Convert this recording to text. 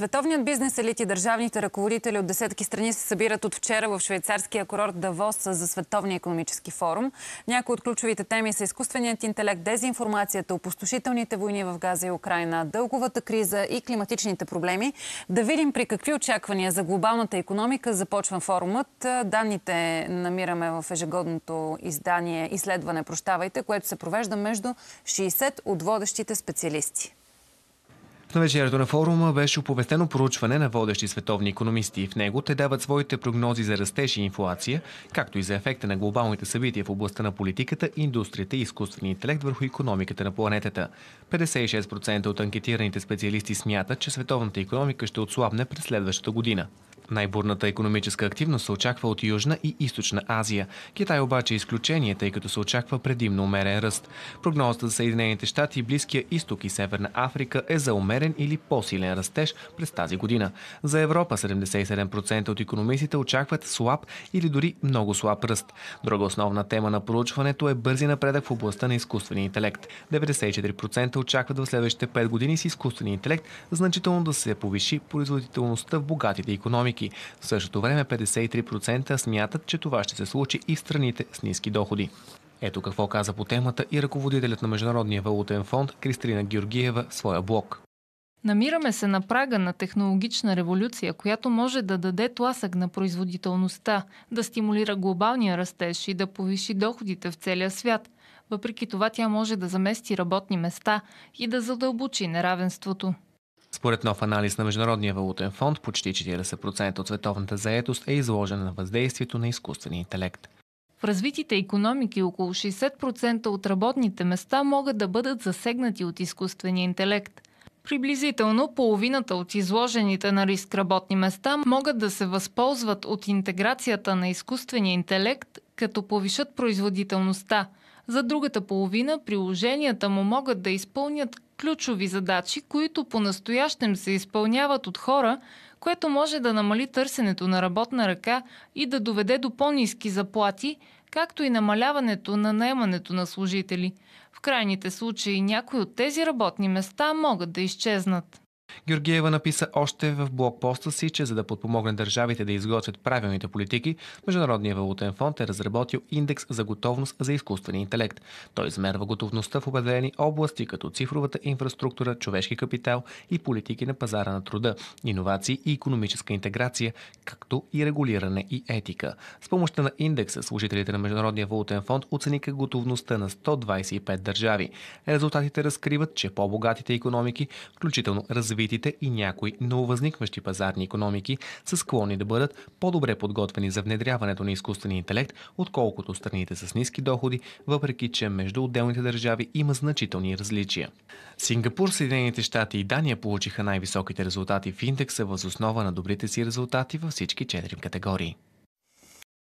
Световният бизнес елит и държавните ръководители от десетки страни се събират от вчера в швейцарския курорт Давос за Световния економически форум. Някои от ключовите теми са изкуственият интелект, дезинформацията, опустошителните войни в Газа и Украина, дълговата криза и климатичните проблеми. Да видим при какви очаквания за глобалната економика започва форумът. Данните намираме в ежегодното издание, изследване, прощавайте, което се провежда между 60 от водещите специалисти. В навечерието на форума беше оповестено проучване на водещи световни економисти. В него те дават своите прогнози за растеж и инфлация, както и за ефекта на глобалните събития в областта на политиката, индустрията и изкуствения интелект върху економиката на планетата. 56% от анкетираните специалисти смятат, че световната економика ще отслабне през следващата година. Най-бурната економическа активност се очаква от Южна и Източна Азия. Китай обаче е изключение, тъй като се очаква предимно умерен ръст. Прогнозата за Съединените щати, Близкия изток и Северна Африка е за умерен или по-силен растеж през тази година. За Европа 77% от економистите очакват слаб или дори много слаб ръст. Друга основна тема на проучването е бързи напредък в областта на изкуствения интелект. 94% очакват в следващите 5 години с изкуствения интелект значително да се повиши производителността в богатите економики мерки. В същото време 53% смятат, че това ще се случи и в страните с ниски доходи. Ето какво каза по темата и ръководителят на Международния валутен фонд Кристина Георгиева в своя блог. Намираме се на прага на технологична революция, която може да даде тласък на производителността, да стимулира глобалния растеж и да повиши доходите в целия свят. Въпреки това тя може да замести работни места и да задълбочи неравенството. Според нов анализ на Международния валутен фонд, почти 40% от световната заетост е изложена на въздействието на изкуствения интелект. В развитите економики около 60% от работните места могат да бъдат засегнати от изкуствения интелект. Приблизително половината от изложените на риск работни места могат да се възползват от интеграцията на изкуствения интелект, като повишат производителността. За другата половина приложенията му могат да изпълнят ключови задачи, които по-настоящем се изпълняват от хора, което може да намали търсенето на работна ръка и да доведе до по-низки заплати, както и намаляването на наемането на служители. В крайните случаи някои от тези работни места могат да изчезнат. Георгиева написа още в блокпоста си, че за да подпомогне държавите да изготвят правилните политики, Международният валутен фонд е разработил индекс за готовност за изкуствения интелект. Той измерва готовността в определени области, като цифровата инфраструктура, човешки капитал и политики на пазара на труда, иновации и економическа интеграция, както и регулиране и етика. С помощта на индекса служителите на Международния валутен фонд оцениха готовността на 125 държави. Резултатите разкриват, че по-богатите економики, включително развитие развитите и някои нововъзникващи пазарни економики са склонни да бъдат по-добре подготвени за внедряването на изкуствения интелект, отколкото страните с ниски доходи, въпреки че между отделните държави има значителни различия. Сингапур, Съединените щати и Дания получиха най-високите резултати в индекса въз основа на добрите си резултати във всички четири категории.